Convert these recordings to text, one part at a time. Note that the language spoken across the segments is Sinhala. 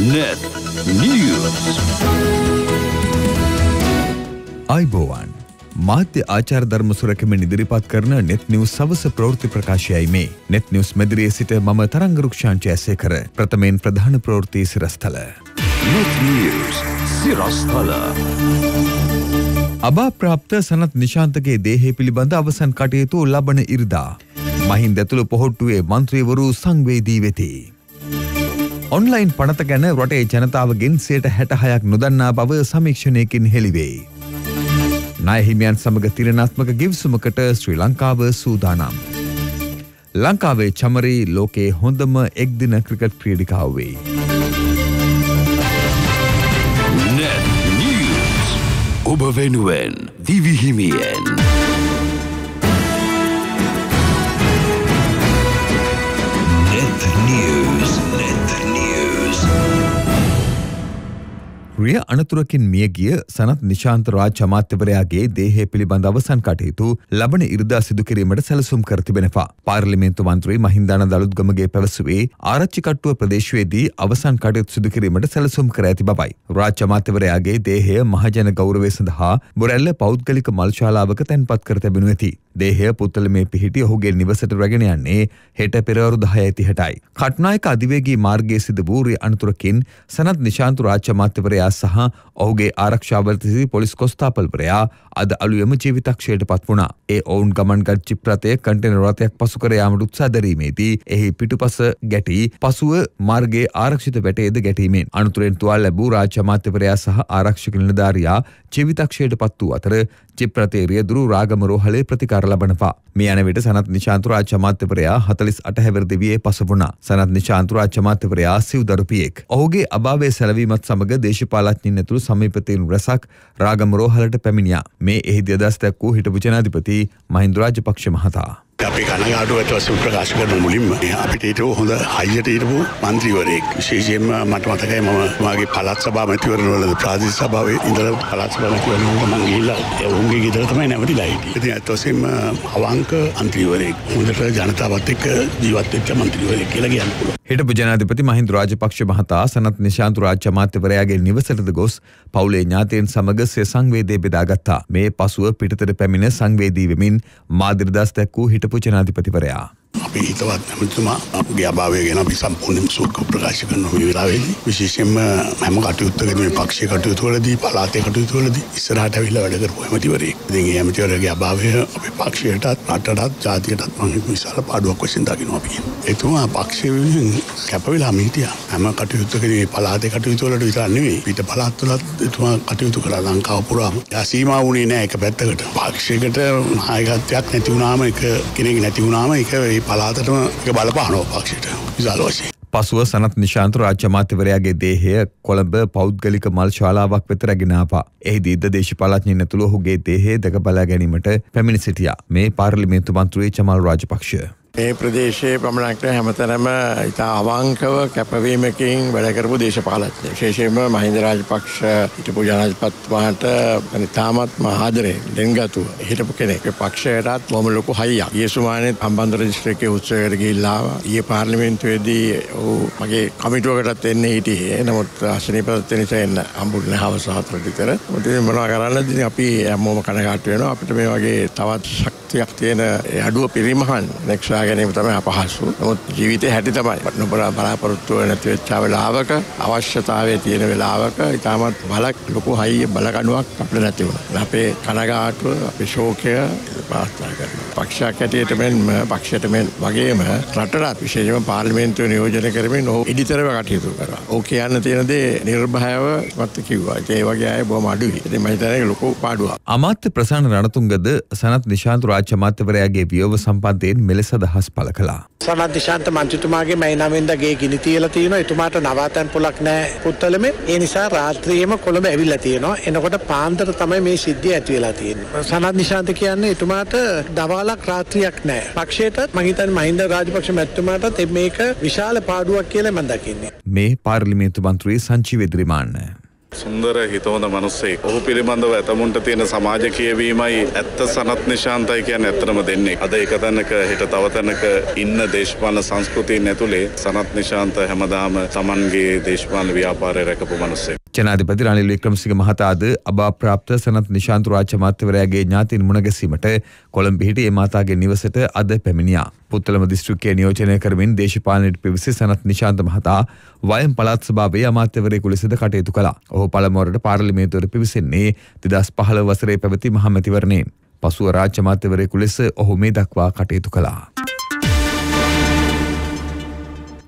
Net News. අයිබෝවන් මාධ්‍ය ආචාර ධර්ම සුරකමෙන් ඉදිරිපත් කරන net news සවස ප්‍රවෘත්ති ප්‍රකාශයයි මේ. net news මැදිරියේ සිට මම තරංග රුක්ෂාන්ච ඇසේකර ප්‍රථමයෙන් ප්‍රධාන ප්‍රවෘත්ති සිරස්තල. net news සිරස්තල. අභාප්‍රාප්ත සනත් නිශාන්තගේ දේහය පිළිබඳ අවසන් කටයුතු ලබන ඉරිදා. මහින්ද ඇතුළු පොහොට්ටුවේ මන්ත්‍රීවරු සංවේදී වෙති. ඔන්ලයින් පනත ගැන රටේ ජනතාවගෙන් සයට හැටහයක් නොදන්නා බව සමීක්ෂණයකින් හෙළිවෙයි. නයහිමියන් සමඟ තිරණාත්මක ගිවිසුමකට ශ්‍රී ලංකාව සූදානම්. ලංකාවේ චමරී ලෝකයේ හොඳම එක්දින ක්‍රිකට් ක්‍රීඩිකාව වෙයි. ඔබ වෙනුවෙන් දිවිහිමියෙන්. සක්‍රිය අනතුරකින් මියගිය සනත් නිශාන්තරාජ් අමාත්‍යවරයාගේ දේහය පිළිබඳ අවසන් කටයුතු ලබන ඉරිදා සිදුකිරීමට සැලසුම් කර තිබෙනවා. පාර්ලිමේන්තු මන්ත්‍රී මහින්දාන දළුත්ගමගේ පැවසුවේ ආරච්චිකට්ටුව ප්‍රදේශයේදී අවසන් කටයුතු සිදුකිරීමට සැලසුම් කර ඇති බවයි. රාජ් අමාත්‍යවරයාගේ දේහය මහජන ගෞරවය සඳහා බොරැල්ල පෞද්ගලික මල්ශාලාවක තැන්පත් කර තිබෙනු ඇති. දේහය පුත්තලමේ පිහිටි ඔහුගේ නිවසට රැගෙන යන්නේ හෙට පෙරවරු 10:30ටයි. කට්නායක අධිවේගී මාර්ගයේ සිදු වූ අනතුරකින් සනත් නිශාන්තු රාජ්‍ය අමාත්‍යවරයා සහ ඔහුගේ ආරක්ෂාවර්තිසි පොලිස් කොස්ථාපල්වරයා අද අලුයම ජීවිතක්ෂයට පත් වුණා. ඒ ඔවුන් ගමන්ගත් චිප්‍රතය කටෙන රථයක් පසුකර යාමට උත්සාදරීමේදී එහි පිටුපස ගැටී පසුව මාර්ගයේ ආරක්ෂිත වැටේද ගැටීමෙන් අනතුරෙන් තුවාල ලැබූ රාජ්‍ය අමාත්‍යවරයා සහ ආරක්ෂක නිලධාරියා ජීවිතක්ෂයට පත් වූ අතර චිප්‍රතේ රියදුරු රාගමරෝ හලේ ප්‍රතිකාර ලබනවා. මේ යන විට සනත් නිශාන්ත රාජ්‍ය අමාත්‍යවරයා 48 හැවිරිදි වියේ පසුබුණා. සනත් නිශාන්ත රාජ්‍ය අමාත්‍යවරයා සිව්දරුපියෙක්. ඔහුගේ අභාවය සැලවීමත් සමග දේශපාලඥයින් ඇතුළු සමීපතීන් රැසක් රාගමරෝ හලට පැමිණියා. මේ එහිදී අදහස් දක්වූ හිටපු ජනාධිපති මහින්ද රාජපක්ෂ මහතා අපේ කනගාටු ඇත වසම් ප්‍රකාශ කරන මුලින්ම අපිට ඊට හොඳ හයියට ඊටපු මන්ත්‍රීවරයෙක් විශේෂයෙන්ම මට මතකයි මම මාගේ පළත් සභා මැතිවරණවලද ප්‍රාදේශ සභාවේ ඉඳලා පළත් සභා මැතිවරණවලට මම ගිහිල්ලා ඔවුන්ගේ ගෙදර තමයි නැවතිලා හිටියේ. ඉතින් ඇත්ත වශයෙන්ම අවංක මන්ත්‍රීවරයෙක් හොඳට ජනතාවත් එක්ක ජීවත් වෙච්ච මන්ත්‍රීවරයෙක් කියලා කියන්න පුළුවන්. හිටපු ජනාධිපති මහින්ද රාජපක්ෂ මහතා සනත් නිශාන්ත රාජ්‍ය අමාත්‍යවරයාගේ නිවසටද ගොස් පවුලේ ඥාතීන් සමග සිය සංවේදය බෙදාගත්තා. මේ පසුව පිටතට පැමිණ සංවේදී වෙමින් මාදිරදාස් දැක්වූ හිටපු පුජනාධිපතිවරයා. අපි හිතවත් ඇමතුමා අපගේ අභාවය ගෙන අපි සම්පූර්ණයෙන් සුක ප්‍රකාශ කරන වෙලාවේදී විශේෂයෙන්ම හැම කටයුත්තකදී මේ පක්ෂයේ කටයුතු වලදී පළාතේ කටයුතු වලදී ඉස්සරහට ඇවිල්ලා වැඩ කරපු ඇමතිවරයෙක්. ඉතින් ඒ ඇමතිවරයාගේ අභාවය අපේ පක්ෂයටත් රටටත් ජාතියටත් මම හිතන විශාල පාඩුවක් වශයෙන් දකිනවා අපි. එතුමා පක්ෂය වෙනුවෙන් කැප වෙලා හිටියා. හැම කටයුත්තකදී මේ පළාතේ කටයුතු වලට විතර නෙවෙයි පිට පළාත් වලත් එතුමා කටයුතු කරා ලංකාව පුරාම. එයා සීමා වුණේ නැහැ එක පැත්තකට. පක්ෂයකට නායකත්වයක් නැති වුණාම එක කෙනෙක් නැති වුණාම ඒක පලාතටම එක බලපානෝ පක්ෂයට විශාල වශයෙන්. පසුව සනත් නිශාන්ත රාජ්‍යමාත්‍යවරයාගේ දේහය කොළඹ පෞද්ගලික මල් ශාලාවක් වෙත රැගෙනාපා. එහිදීද දේශපාලඥයින් ඇතුළු ඔහුගේ දේහය දැක බලා ගැනීමට පැමිණ සිටියා. මේ පාර්ලිමේන්තු මන්ත්‍රී චමල් රාජපක්ෂ. ඒ ප්‍රදේශයේ පමණක්ට හැමතරම ඉතා අවංකව කැපවීමකින් වැඩකරපු දේශපාලත්ය ශේෂයම මහින්දරාජපක්ෂ හිටපු ජනාජපත්වාට නිතාමත් මහාදරය දෙන්ගතුව හිටපු කෙනෙක් පක්ෂයටත් මොම ලොකු හයිය ඒසුමානය අම්බන්ධර ජිස්ත්‍රක උත්සවයට ගිල්ලාව ඒ පාර්ලිමෙන්න්තුවේදී ඔහු මගේ කමිටුවකටත් එන්න හිටියේ නමුත් අශනීපත් නිසා එන්න අම්බුන්න හවසාතරටිතර ොට මනා කරන්න දි අපි ඇමෝම කනකාට වෙන අපිට මේ වගේ තවත් ශක් ශක්තියක් තියෙන අඩුව පිරිමහන් නෙක්ෂා ගැනීම තමයි අපහසු. නමුත් ජීවිතේ හැටි තමයි. නොබලා බලාපොරොත්තු නැති වෙච්ච වෙලාවක අවශ්‍යතාවය තියෙන වෙලාවක ඉතාමත් බලක් ලොකු හයිය බලකඩුවක් අපිට නැති වුණා. අපේ කනගාටුව, අපේ ශෝකය පාස්ථා කරනවා. පක්ෂයක් ඇටියට මෙන්ම පක්ෂයට මෙන් වගේම රටට විශේෂම පාර්ලිමේන්තුව නියෝජනය කරමින් ඔහු ඉඩිතරව කටයුතු කරා. ඔහු කියන්න තියෙන දේ නිර්භයව මත කිව්වා. ඒ වගේ අය බොහොම අඩුයි. ඉතින් මම හිතන්නේ ලොකු පාඩුවක්. අමාත්‍ය ප්‍රසන්න රණතුංගද සනත් නිශාන්ත රාජ්‍ය අමාත්‍යවරයාගේ වියෝව සම්බන්ධයෙන් මෙලෙස අදහස් පළ කළා. සනත් නිශාන්ත මන්ත්‍රීතුමාගේ මේ නමින්ද ගේ ගිනි තියලා තියෙනවා. එතුමාට නවාතැන් පොලක් නැහැ පුත්තලමේ. ඒ නිසා රාත්‍රියේම කොළඹ ඇවිල්ලා තියෙනවා. එනකොට පාන්දර තමයි මේ සිද්ධිය ඇති වෙලා තියෙන්නේ. සනත් නිශාන්ත කියන්නේ එතුමාට දවල් කාලක් රාත්‍රියක් නෑ. පක්ෂයටත් මහිතන් මහින්ද රාජපක්ෂ මැත්තුමාටත් මේක විශාල පාඩුවක් කියලා මම දකින්නේ. මේ පාර්ලිමේන්තු මන්ත්‍රී සංජීව ඉදිරිමාන්න. සුන්දර හිතෝද මනුස්සේ ඔහු පිළිබඳව ඇතමුන්ට තියෙන සමාජ කියවීමයි ඇත්ත සනත් නිශාන්තයි කියන්න ඇත්තම දෙන්නේ. අද එකතැනක හිට තවතැනක ඉන්න දේශපාලන සංස්කෘතිය නැතුළේ සනත් නිශාන්ත හැමදාම තමන්ගේ දේශපාලන ව්‍යාපාරය රැකපු මනුස්සේ. ජනාධිපති රනිල් වික්‍රමසිංහ මහතාද අභාප්‍රාප්ත සනත් නිශාන්ත රාජ්‍ය මාත්‍යවරයාගේ ඥාතීන් මුණගැසීමට කොළඹ හිටියේ මාතාගේ නිවසට අද පැමිණියා. පුත්තලම දිස්ත්‍රික්කයේ නියෝජනය කරමින් දේශපාලනයට පිවිසි සනත් නිශාන්ත මහතා වයම් පළාත් සභාවේ අමාත්‍යවරයෙකු ලෙසද කටයුතු කළා. ඔහු පළමුවරට පාර්ලිමේන්තුවට පිවිසෙන්නේ 2015 වසරේ පැවති මහමැතිවරණයෙන්. පසුව රාජ්‍ය මාත්‍යවරයෙකු ලෙස ඔහු මේ දක්වා කටයුතු කළා.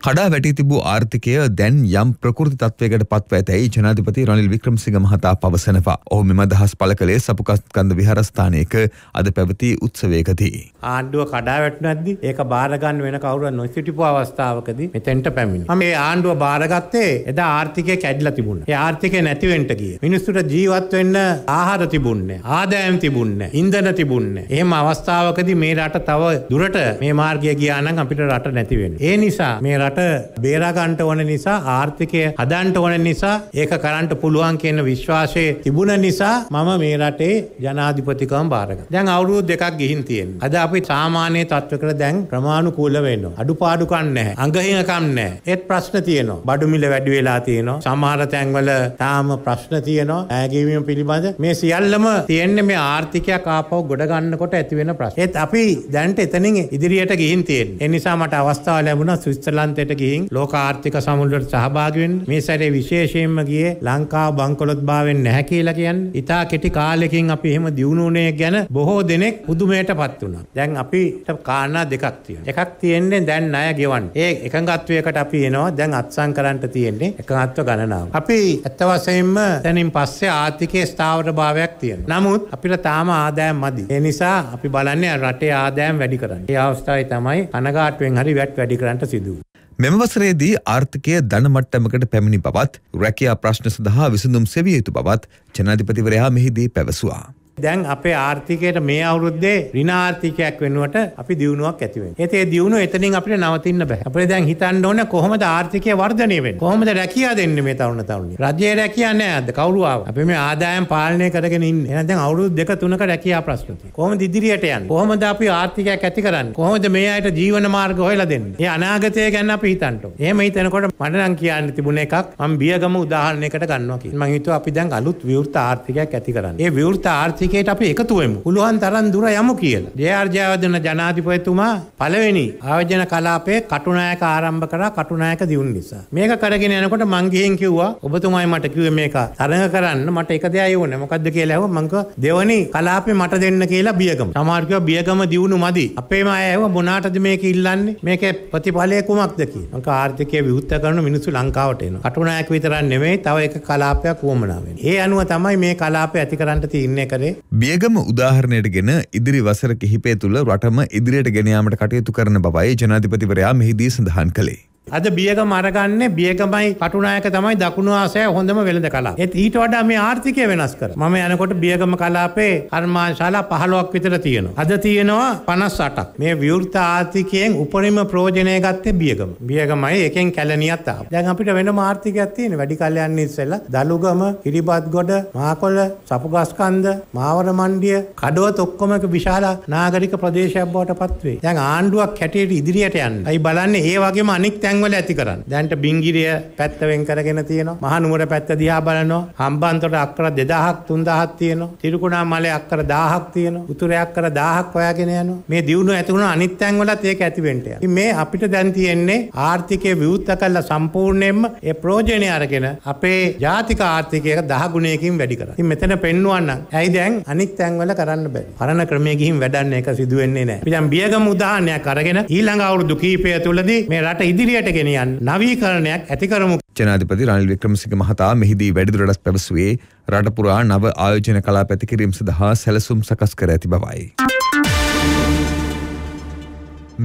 කඩා වැටී තිබූ ආර්ථිකය දැන් යම් ප්‍රකෘති තත්වයකට පත්ව ඇතැයි ජනාධිපති රනිල් වික්‍රමසිංහ මහතා පවසනවා. ඔහු මෙම දහස් පළ කළේ සපුකස්කන්ද විහාරස්ථානයක අද පැවති උත්සවයකදී. ආණ්ඩුව කඩා වැටුණද්දි ඒක බාරගන්න වෙන කවුරුවත් නොසිටපු අවස්ථාවකදී මෙතෙන්ට පැමිණි. මේ ආණ්ඩුව බාරගත්තේ එදා ආර්ථිකය කැඩිලා තිබුණා. ඒ ආර්ථිකය නැතිවෙන්න ගියේ. මිනිස්සුන්ට ජීවත් වෙන්න ආහාර තිබුණේ ආදායම් තිබුණේ ඉන්ධන තිබුණේ එහෙම අවස්ථාවකදී මේ රට තව දුරට මේ මාර්ගය ගියා නම් අපිට රට නැති වෙනවා. ඒ නිසා මේ රට රට බේරගන්ට ඕන නිසා ආර්ථිකය හදන්ට ඕන නිසා ඒක කරන්ට පුළුවන් කියන විශ්වාසය තිබුණ නිසා මම මේ රටේ ජනාධිපතිකම් බාරග. දැන් අවුරුදු දෙකක් ගිහින් තියෙන. අද අපි සාමාන්‍ය තත්ත්වකට දැන් ප්‍රමාණුකූල වෙනවා. අඩුපාඩුකම් නැහැ. අඟහිනකම් නැහැ. ඒත් ප්‍රශ්න තියෙනවා. බඩු මිල වැඩි වෙලා තියෙනවා. සමහර තැන්වල තාම ප්‍රශ්න තියෙනවා. ඈගීවීම පිළිබඳ මේ සියල්ලම තියෙන්නේ මේ ආර්ථිකයක් ආපහු ගොඩ ගන්නකොට ඇති වෙන ප්‍රශ්න. ඒත් අපි දැන්ට එතනින් ඉදිරියට ගිහින් තියෙන්නේ. ඒ නිසා මට අවස්ථාව ලැබුණා ස්විස්තරලන්තේ දෙසට ගිහින් ලෝක ආර්ථික සමුළුවට සහභාගී වෙන්න මේ සැරේ විශේෂයෙන්ම ගියේ ලංකාව බංකොලොත් භාවයෙන් නැහැ කියලා කියන්නේ. ඉතා කෙටි කාලෙකින් අපි එහෙම දියුණුවනේ ගැන බොහෝ දෙනෙක් පුදුමයටපත් වුණා. දැන් අපිට කාරණා දෙකක් තියෙනවා. එකක් තියෙන්නේ දැන් ණය ගෙවන්න. ඒ එකඟත්වයකට අපි එනවා. දැන් අත්සන් කරන්න තියෙන්නේ එකඟත්ව ගණනාව. අපි ඇත්ත වශයෙන්ම දැනින් පස්සේ ආර්ථිකයේ ස්ථාවරභාවයක් තියෙනවා. නමුත් අපිට තාම ආදායම් මදි. ඒ නිසා අපි බලන්නේ රටේ ආදායම් වැඩි කරන්න. ඒ අවස්ථාවේ තමයි අනගාටුවෙන් හරි වැට් වැඩි කරන්න සිදු මෙම වසරේදී ආර්ථිකය දන මට්ටමකට පැමිණි බවත් රැකියා ප්‍රශ්න සඳහා විසඳුම් සෙවිය යුතු බවත් ජනාධිපතිවරයා මෙහිදී පැවසුවා. දැන් අපේ ආර්ථිකයට මේ අවුරුද්දේ ඍණාර්ථිකයක් වෙනුවට අපි දියුණුවක් ඇති වෙනවා. ඒත් ඒ දියුණුව එතනින් අපිට නවතින්න බෑ. අපිට දැන් හිතන්න ඕන කොහොමද ආර්ථිකය වර්ධනය වෙන්නේ? කොහොමද රැකියා දෙන්නේ මේ තරුණ තරුණිය? රජයේ රැකියා නැහැ අද කවුරු ආව? අපි මේ ආදායම් පාලනය කරගෙන ඉන්නේ. එහෙනම් දැන් අවුරුදු දෙක තුනක රැකියා ප්‍රශ්න තියෙනවා. කොහොමද ඉදිරියට යන්නේ? කොහොමද අපි ආර්ථිකයක් ඇති කරන්නේ? කොහොමද මේ අයට ජීවන මාර්ග හොයලා දෙන්නේ? මේ අනාගතය ගැන අපි හිතන්න ඕන. එහෙම හිතනකොට මට නම් කියන්න තිබුණ එකක් මම බියගම උදාහරණයකට ගන්නවා කියලා. මම හිතුවා අපි දැන් අලුත් විවෘත ආර්ථිකයක් ඇති කරන්නේ. ඒ විවෘත ආර්ථික ආර්ථිකයට අපි එකතුවමු. පුළුවන් තරම් දුර යමු කියලා. ජයාර්ජයවදන ජනාධිපතිතුමා පළවෙනි ආයෝජන කලාපයේ කටුනායක ආරම්භ කරා කටුනායක දියුණු නිසා. මේක කරගෙන යනකොට මං ගිහින් කිව්වා ඔබතුමායි මට කිව්වේ මේක තරඟ කරන්න මට එක දෙයයි ඕනේ. මොකද්ද කියලා ඇහුවා මං කිව්වා දෙවනි කලාපේ මට දෙන්න කියලා බියගම. සමහර කිව්වා බියගම දියුණු මදි. අපේම අය ඇහුවා මොනාටද මේක ඉල්ලන්නේ? මේකේ ප්‍රතිඵලය කොමක්ද කියලා. මං කිව්වා ආර්ථිකය විවෘත කරන මිනිස්සු ලංකාවට එනවා. කටුනායක විතරක් නෙමෙයි තව එක කලාපයක් වුවමනා වෙනවා. ඒ අනුව තමයි මේ කලාපය ඇති කරන්න තියෙන්නේ කරේ බියගම උදාහරණයට ගෙන ඉදිරි වසර කිහිපය තුළ රටම ඉදිරියට ගෙනයාමට කටයුතු කරන බවයි ජනාධිපතිවරයා මෙහිදී සඳහන් කළේ. අද බියගම අරගන්නේ බියගමයි කටුනායක තමයි දකුණු ආසය හොඳම වෙළඳ කලා. ඒත් ඊට වඩා මේ ආර්ථිකය වෙනස් කර. මම යනකොට බියගම කලාපේ කර්මාශාලා 15ක් විතර තියෙනවා. අද තියෙනවා 58ක්. මේ විවෘත ආර්ථිකයෙන් උපරිම ප්‍රයෝජනය ගත්තේ බියගම. බියගමයි එකෙන් කැලණියක් ආවා. දැන් අපිට වෙනම ආර්ථිකයක් තියෙන වැඩි කල් යන්නේ ඉස්සෙල්ලා දලුගම, කිරිබත්ගොඩ, මාකොළ, සපුගස්කන්ද, මාවර මණ්ඩිය, කඩවත ඔක්කොම එක විශාල නාගරික ප්‍රදේශයක් බවට පත් වේ. දැන් ආණ්ඩුවක් හැටියට ඉදිරියට යන්න. අයි බලන්නේ ඒ වගේම අනික් තැන් වල ඇති කරන්න. දැන්ට බිංගිරිය පැත්ත වෙන් කරගෙන තියෙනවා. මහනුවර පැත්ත දිහා බලනවා. හම්බන්තොට අක්කර 2000ක් 3000ක් තියෙනවා. තිරිකුණා මලේ අක්කර 1000ක් තියෙනවා. උතුරේ අක්කර 1000ක් හොයාගෙන යනවා. මේ දියුණුව ඇති වුණ අනිත් තැන් වලත් ඒක ඇති වෙන්න යනවා. ඉතින් මේ අපිට දැන් තියෙන්නේ ආර්ථිකය විවෘත කරලා සම්පූර්ණයෙන්ම ඒ ප්‍රයෝජනය අරගෙන අපේ ජාතික ආර්ථිකය 10 ගුණයකින් වැඩි කරන්න. ඉතින් මෙතන පෙන්වන්නම්. ඇයි දැන් අනිත් තැන් වල කරන්න බෑ. පරණ ක්‍රමයේ ගිහින් වැඩන්න එක සිදු වෙන්නේ නැහැ. අපි දැන් බියගම උදාහරණයක් අරගෙන ඊළඟ අවුරුදු කීපය තුලදී මේ රට ඉදිරියට ඉදිරියට ගෙනියන් නවීකරණයක් ඇතිකරමු. ජනාධිපති රනිල් වික්‍රමසිංහ මහතා මෙහිදී වැඩිදුරටත් පැවසුවේ රටපුරා නව ආයෝජන කලා පැතිකිරීම් සඳහා සැලසුම් සකස් කර ඇති බවයි.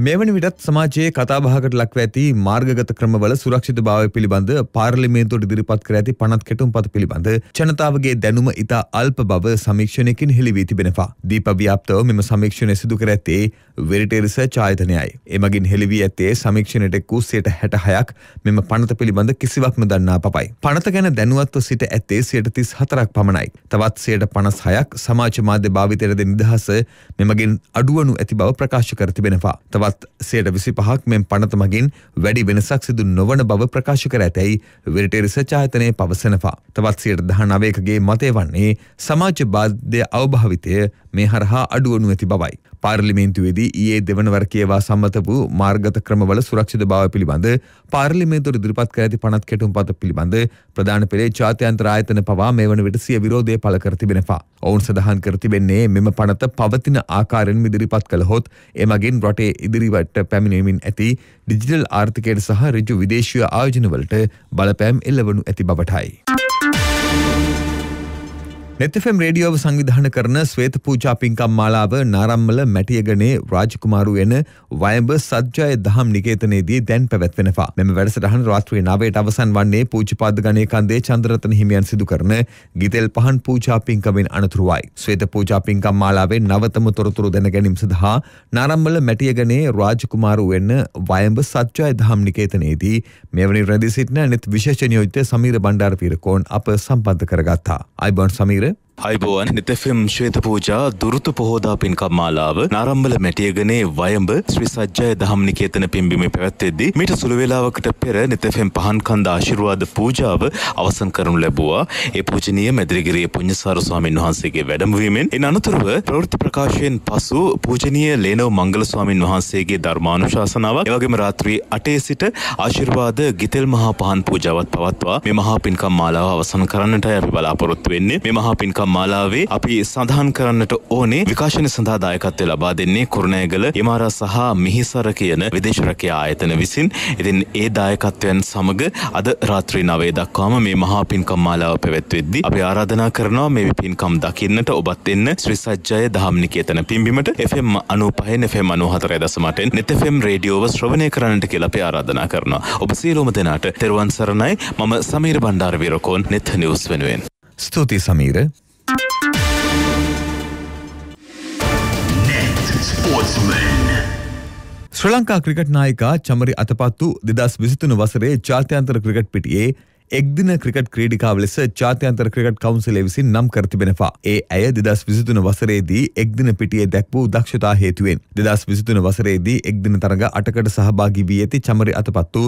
මෙවැනි විටත් සමාජයේ කතාබහකට ලක්ව ඇති මාර්ගගත ක්‍රමවල සුරක්ෂිත භාවය පිළිබඳ පාර්ලිමේන්තුවට ඉදිරිපත් කර ඇති පනත් කෙටුම් පත පිළිබඳ ජනතාවගේ දැනුම ඉතා අල්ප බව සමීක්ෂණයකින් හෙළිවී තිබෙනවා. දීප ව්‍යාප්තව මෙම සමීක්ෂණය සිදු කර ඇත්තේ වෙරිටේරිස චායතනයයි. එමගින් හෙළිවී ඇත්තේ සමීක්ෂණයට කුස්සියට හැට හයක් මෙම පනත පිළිබඳ කිසිවක්ම දන්නා පපයි. පනත ගැන දැනුවත්ව සිට ඇත්තේ සියට තිස් හතරක් පමණයි. තවත් සියට පනස් හයක් සමාජ මාධ්‍ය භාවිතයටද නිදහස මෙමගින් අඩුවනු ඇති බව ප්‍රකාශ කර තිබෙනවා. තවත් සයට විසි පහක් මෙන් පනත මගින් වැඩි වෙනසක් සිදු නොවන බව ප්‍රකාශ කර ඇතැයි විරටේ රිසචායතනය පවසනවා. තවත් සයට දහ නවයකගේ මතය වන්නේ සමාජ බාධ්‍ය අවභාවිතය මේ හරහා අඩුවනු ඇති බවයි. පාර්ලිමේන්තුවේදී ඊයේ දෙවනවර කියවා සම්මත වූ මාර්ගත ක්‍රමවල සුරක්ෂිත බව පිළිබඳ පාර්ලිමේන්තුවට ඉදිරිපත් කර ඇති පනත් කෙටුම් පත පිළිබඳ ප්‍රධාන පෙළේ ජාත්‍යන්තර ආයතන පවා මේ වන විට සිය විරෝධය පළ කර තිබෙනවා. ඔවුන් සඳහන් කර තිබෙන්නේ මෙම පනත පවතින ආකාරයෙන් ඉදිරිපත් කළහොත් එමගින් රටේ ඉදිරිවට පැමිණීමෙන් ඇති ඩිජිටල් ආර්ථිකයට සහ ඍජු විදේශීය ආයෝජනවලට බලපෑම් එල්ලවනු ඇති බවටයි. නෙත්තෆම් රේඩියෝව සංවිධාන කරන ස්වේත පූජා පින්කම් මාලාව නාරම්මල මැටියගනේ රාජකුමාරු එන වයඹ සජ්ජය දහම් නිකේතනයේදී දැන් පැවැත්වෙනවා. මෙම වැඩසටහන රාත්‍රියේ 9ට අවසන් වන්නේ පූජිපාද ගණේ කන්දේ චන්ද්‍රරත්න හිමියන් සිදු කරන ගිතෙල් පහන් පූජා පින්කමෙන් අනතුරුවයි. ස්වේත පූජා පින්කම් මාලාවේ නවතම තොරතුරු දැන ගැනීම සඳහා නාරම්මල මැටියගනේ රාජකුමාරු වෙන වයඹ සජ්ජය දහම් නිකේතනයේදී මෙවැනි රැඳී සිටින අනෙත් විශේෂ නියෝජිත සමීර බණ්ඩාරපීරකෝන් අප සම්බන්ධ කරගත්තා. අයිබෝන් සමීර it. අයිබෝවන් නෙතෆම් ශ්වේත පූජා දුෘතු පොහෝදා පින්කම් මාලාව නරම්බල මැටියගනේ වයඹ ශ්‍රිසජ්ජය දහම් නිකේතන පිම්බිමි පැවැත්වෙද්දි මීට සුළුවෙලාවකට පෙර නෙතෆෙම් පහන් කන්ද ආශිරවාද පූජාව අවසන් කරනු ලැබවා ඒ පූජනය මැදිරිගරේ පුුණ්ඥසාර ස්වාමීන් වහන්සේගේ වැඩමවීමෙන් එ අනතුරුව ප්‍රෘති ප්‍රකාශයෙන් පසු පූජනීය ලේනෝ මංගල ස්වාමීන් වහන්සේගේ ධර්මානු ශාසනාව එවගේම රාත්‍රී අටේ සිට ආශිර්වාද ගිතෙල් මහා පහන් පූජාවත් පවත්වා මෙ මහා පින්කම් මාලාව අවසන් කරන්නට ඇ බලාපොරොත්තු වෙන්නේ මෙ මහා පින්කම් මාලාවේ අපි සඳහන් කරන්නට ඕනේ විකාශන සඳහා දායකත්වය ලබා දෙන්නේ කුරුණෑගල ඉමාරා සහ මිහිසර කියන විදේශ රැකියා ආයතන විසින්. ඉතින් ඒ දායකත්වයන් සමග අද රාත්‍රී 9 දක්වාම මේ මහා පින්කම් මාලාව පැවැත්වෙද්දී අපි ආරාධනා කරනවා මේ පින්කම් දකින්නට ඔබත් එන්න ශ්‍රී සජ්ජය දහම් නිකේතන පිම්බිමට FM 95 FM 94.8 net FM රේඩියෝව ශ්‍රවණය කරන්නට කියලා අපි ආරාධනා කරනවා. ඔබ සියලුම දෙනාට තෙරුවන් සරණයි. මම සමීර බණ්ඩාර විරකෝන් net news වෙනුවෙන්. ස්තුති සමීර ශ්‍රී ලංකා ක්‍රිකට් නායිකා චමරි අතපත්තු දෙදස් විසිතුන වසරේ ජාත්‍යන්තර ක්‍රිකට් පිටියේ එක්දින ක්‍රිකට් ක්‍රීඩිකාව ලෙස ජාත්‍යන්තර ක්‍රිකට් කවුන්සිලේ විසින් නම් කර තිබෙනවා. ඒ ඇය දෙදස් විසිතුන වසරේදී එක්දින පිටියේ දැක් වූ දක්ෂතා හේතුවෙන්. දෙදස් විසිතුන වසරේදී එක්දින තරඟ අටකට සහභාගී වී ඇති චමරි අතපත්තු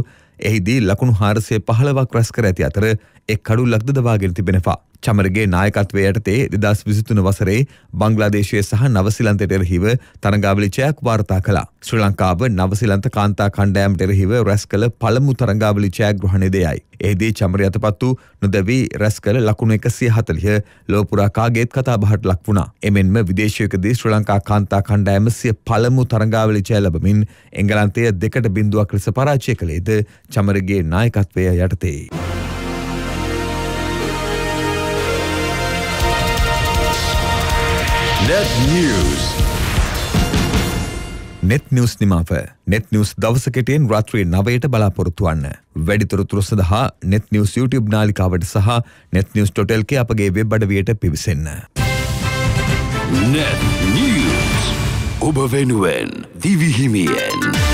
එහිදී ලකුණු හාරසය පහළවක් රැස් කර ඇති අතර එක් කඩු ලක්ද දවාගෙන තිබෙනවා. චමරගේ නායකත්වය යටතේ දෙදස් විසිතුන වසරේ බංගලාදේශය සහ නවසිලන්තයට එරහිව තරගාවලිචයක් වාර්තා කලා. ශ්‍රී ලංකාව නවසිලන්ත කාන්තා කණ්ඩෑම්ට එරහිව රැස් කළ පළමු තරගාවලිචයක් ග්‍රහණ දෙයයි. එහිදී චමර යතපත් වූ නොදැවී රැස් කළ ලකුණු එකසිය හතලිය ලෝපුරා කාගේත් කතා බහට ලක් වුණා. එමෙන්ම විදේශයකදී ශ්‍රී ලංකා කාන්තා කණ්ඩෑම සිය පළමු තරගාවලිචය ලැබමින් එංගලන්තය දෙකට බිඳුවක් ලෙස පරාජය කළේද චමරගේ නායකත්වය යටතේ. Net News net news නිමාව net news දවස කෙටයෙන් රාත්‍රී 9ට බලාපොරොත්තු වන්න. වැඩිතොරතුරු සඳහා net news YouTube නාලිකාවට සහ net news.lk අපගේ වෙබ් අඩවියට පිවිසෙන්න. net news ඔබ වෙනුවෙන් දිවිහිමියෙන්